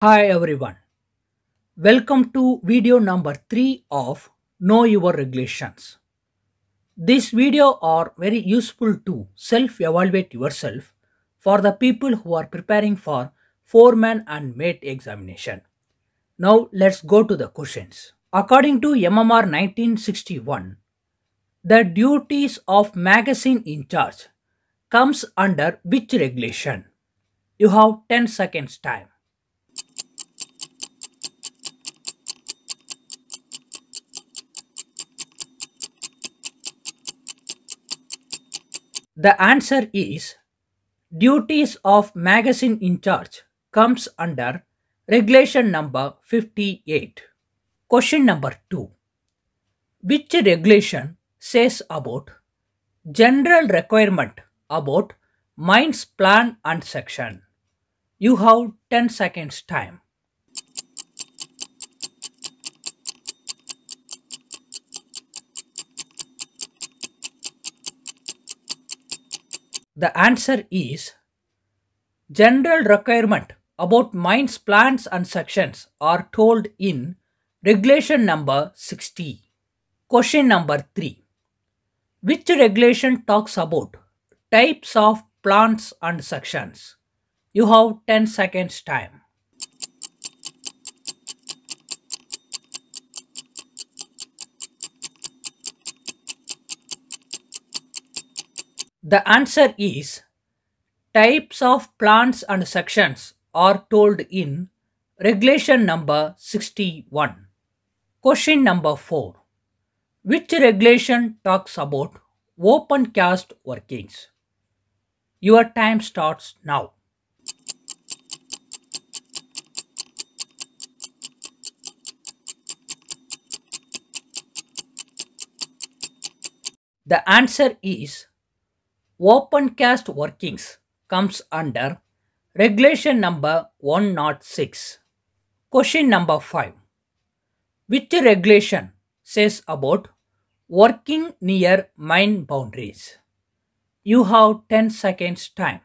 Hi everyone. Welcome to video number 3 of Know Your Regulations. This video are very useful to self-evaluate yourself for the people who are preparing for foreman and mate examination. Now let's go to the questions. According to MMR 1961, the duties of magazine in charge comes under which regulation? You have 10 seconds time. The answer is duties of magazine in charge comes under regulation number 58. Question number 2. Which regulation says about general requirement about mines plan and section? You have 10 seconds time. The answer is general requirement about mines plans and sections are told in regulation number 60. Question number 3. Which regulation talks about types of plants and sections? You have 10 seconds time. The answer is types of plants and sections are told in regulation number 61. Question number 4. Which regulation talks about open cast workings? Your time starts now. The answer is open cast workings comes under regulation number 106. Question number 5. Which regulation says about working near mine boundaries? You have 10 seconds time.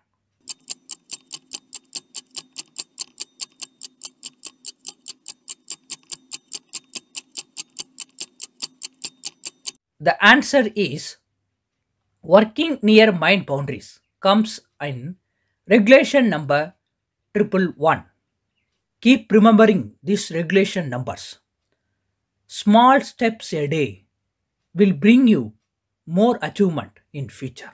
The answer is working near mind boundaries comes in regulation number triple one. Keep remembering these regulation numbers. Small steps a day will bring you more achievement in future.